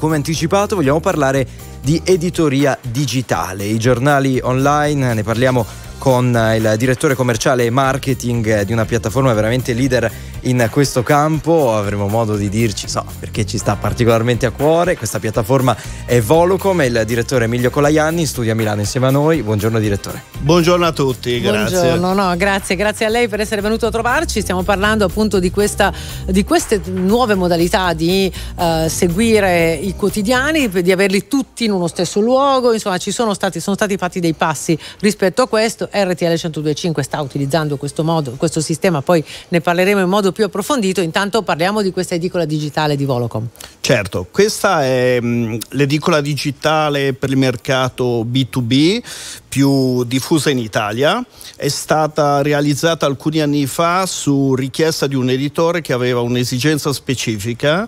Come anticipato vogliamo parlare di editoria digitale, i giornali online, ne parliamo con eh, il direttore commerciale e marketing eh, di una piattaforma veramente leader in questo campo. Avremo modo di dirci so, perché ci sta particolarmente a cuore. Questa piattaforma è Volocom è il direttore Emilio Colaianni studia a Milano insieme a noi. Buongiorno direttore. Buongiorno a tutti, grazie. Buongiorno, no, grazie, grazie a lei per essere venuto a trovarci. Stiamo parlando appunto di, questa, di queste nuove modalità di eh, seguire i quotidiani, di averli tutti in uno stesso luogo. Insomma, ci sono stati, sono stati fatti dei passi rispetto a questo. RTL 1025 sta utilizzando questo, modo, questo sistema, poi ne parleremo in modo più approfondito. Intanto parliamo di questa edicola digitale di Volocom. Certo, questa è mm, l'edicola digitale per il mercato B2B più diffusa in Italia, è stata realizzata alcuni anni fa su richiesta di un editore che aveva un'esigenza specifica,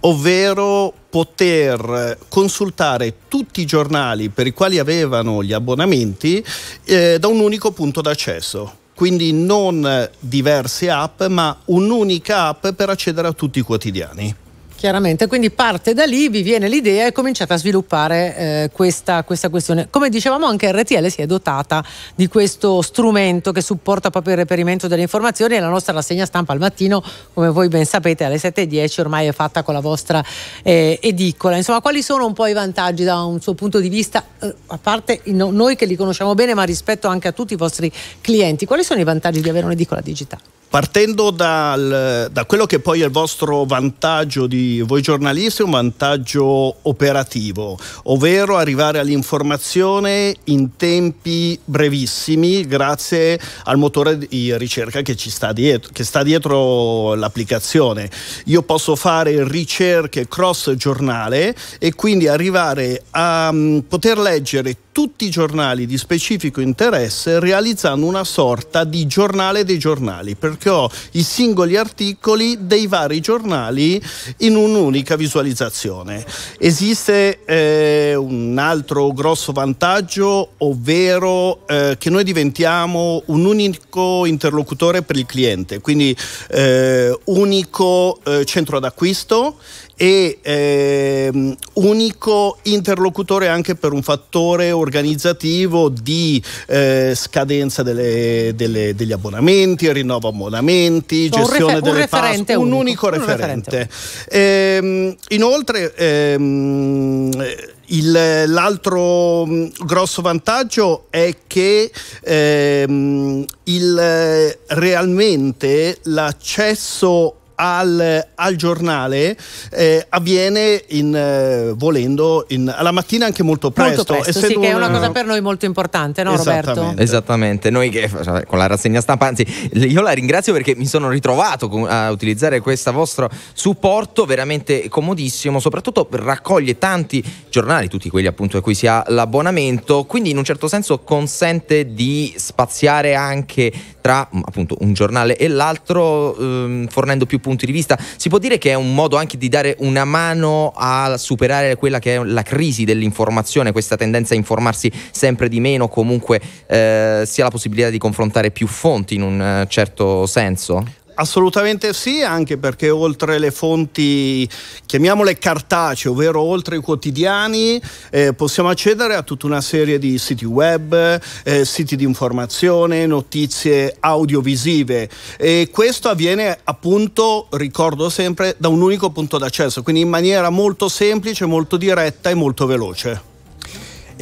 ovvero poter consultare tutti i giornali per i quali avevano gli abbonamenti eh, da un unico punto d'accesso. Quindi non diverse app, ma un'unica app per accedere a tutti i quotidiani. Chiaramente, quindi parte da lì, vi viene l'idea e cominciate a sviluppare eh, questa, questa, questione. Come dicevamo anche RTL si è dotata di questo strumento che supporta proprio il reperimento delle informazioni e la nostra rassegna stampa al mattino, come voi ben sapete, alle 7.10 ormai è fatta con la vostra eh, edicola. Insomma, quali sono un po' i vantaggi da un suo punto di vista, eh, a parte noi che li conosciamo bene, ma rispetto anche a tutti i vostri clienti, quali sono i vantaggi di avere un'edicola digitale? Partendo dal, da quello che poi è il vostro vantaggio di voi giornalisti, un vantaggio operativo, ovvero arrivare all'informazione in tempi brevissimi grazie al motore di ricerca che, ci sta, dietro, che sta dietro l'applicazione. Io posso fare ricerche cross giornale e quindi arrivare a um, poter leggere tutti i giornali di specifico interesse realizzando una sorta di giornale dei giornali, perché ho i singoli articoli dei vari giornali in un'unica visualizzazione. Esiste eh, un altro grosso vantaggio, ovvero eh, che noi diventiamo un unico interlocutore per il cliente, quindi eh, unico eh, centro d'acquisto e eh, unico interlocutore anche per un fattore organizzativo di eh, scadenza delle, delle, degli abbonamenti, rinnovo abbonamenti, so, cioè, gestione un refer- delle tasse, un, un, unico referente. Un referente. Eh, inoltre ehm, il, l'altro mm, grosso vantaggio è che ehm, il, realmente l'accesso al, al giornale eh, avviene in, eh, volendo in, alla mattina anche molto presto. Molto presto sì, che è una cosa per noi molto importante, no Esattamente. Roberto? Esattamente, noi che eh, con la rassegna stampa, anzi io la ringrazio perché mi sono ritrovato a utilizzare questo vostro supporto, veramente comodissimo, soprattutto raccoglie tanti giornali, tutti quelli appunto a cui si ha l'abbonamento, quindi in un certo senso consente di spaziare anche tra appunto un giornale e l'altro, ehm, fornendo più punti punto di vista. Si può dire che è un modo anche di dare una mano a superare quella che è la crisi dell'informazione, questa tendenza a informarsi sempre di meno, comunque eh, si la possibilità di confrontare più fonti in un eh, certo senso? Assolutamente sì, anche perché oltre le fonti, chiamiamole cartacee, ovvero oltre i quotidiani, eh, possiamo accedere a tutta una serie di siti web, eh, siti di informazione, notizie audiovisive e questo avviene appunto, ricordo sempre, da un unico punto d'accesso, quindi in maniera molto semplice, molto diretta e molto veloce.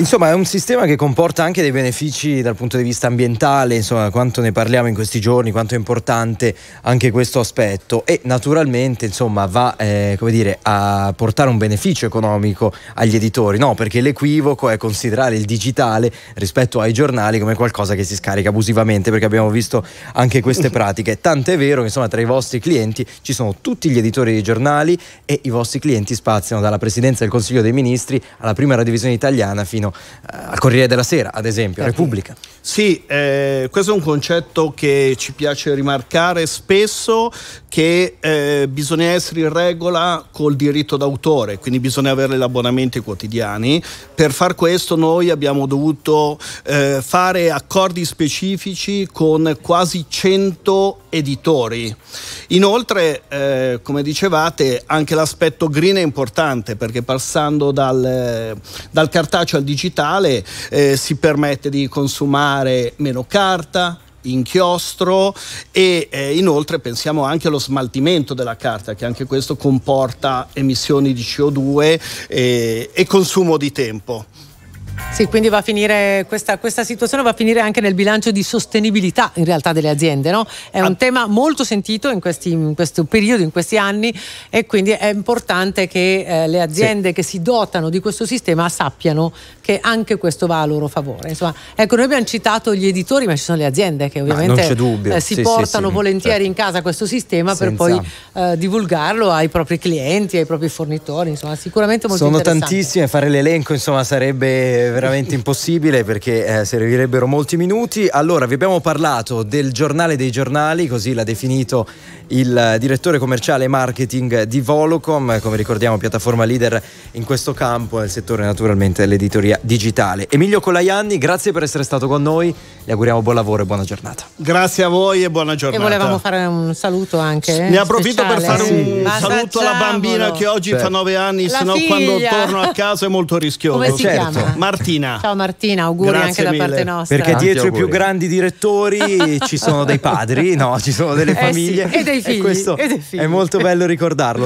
Insomma, è un sistema che comporta anche dei benefici dal punto di vista ambientale, insomma, quanto ne parliamo in questi giorni, quanto è importante anche questo aspetto e naturalmente, insomma, va, eh, dire, a portare un beneficio economico agli editori, no? Perché l'equivoco è considerare il digitale rispetto ai giornali come qualcosa che si scarica abusivamente, perché abbiamo visto anche queste pratiche. Tant'è vero che, insomma, tra i vostri clienti ci sono tutti gli editori dei giornali e i vostri clienti spaziano dalla Presidenza del Consiglio dei Ministri alla Prima Radiovisione Italiana fino Torino, eh, al Corriere della Sera, ad esempio, certo. Repubblica. Sì, eh, questo è un concetto che ci piace rimarcare spesso, che eh, bisogna essere in regola col diritto d'autore, quindi bisogna avere gli abbonamenti quotidiani. Per far questo noi abbiamo dovuto eh, fare accordi specifici con quasi 100 editori. Inoltre, eh, come dicevate, anche l'aspetto green è importante perché passando dal, eh, dal cartaceo al digitale eh, si permette di consumare usare meno carta, inchiostro e eh, inoltre pensiamo anche allo smaltimento della carta che anche questo comporta emissioni di CO2 eh, e consumo di tempo. Sì, quindi va a finire questa, questa, situazione va a finire anche nel bilancio di sostenibilità in realtà delle aziende, no? È un ah. tema molto sentito in, questi, in, questo periodo, in questi anni e quindi è importante che eh, le aziende sì. che si dotano di questo sistema sappiano che anche questo va a loro favore. Insomma, ecco, noi abbiamo citato gli editori, ma ci sono le aziende che ovviamente eh, si sì, portano sì, volentieri certo. in casa questo sistema Senza. per poi eh, divulgarlo ai propri clienti, ai propri fornitori, insomma, sicuramente molto sono Sono tantissime, fare l'elenco, insomma, sarebbe veramente veramente impossibile perché eh, servirebbero molti minuti. Allora, vi abbiamo parlato del giornale dei giornali, così l'ha definito il eh, direttore commerciale e marketing di Volocom, come ricordiamo piattaforma leader in questo campo, nel settore naturalmente dell'editoria digitale. Emilio Colaianni, grazie per essere stato con noi, le auguriamo buon lavoro e buona giornata. Grazie a voi e buona giornata. E volevamo fare un saluto anche. Eh, ne approfitto speciale. per fare sì. un saluto alla bambina che oggi certo. fa 9 anni, se no quando torno a casa è molto rischioso. Come certo. Martina. Martina. Ciao Martina, auguri Grazie anche mille. da parte nostra. Perché Tanti dietro auguri. i più grandi direttori ci sono dei padri, no? Ci sono delle famiglie. Eh sì, e dei figli. E questo e figli. è molto bello ricordarlo.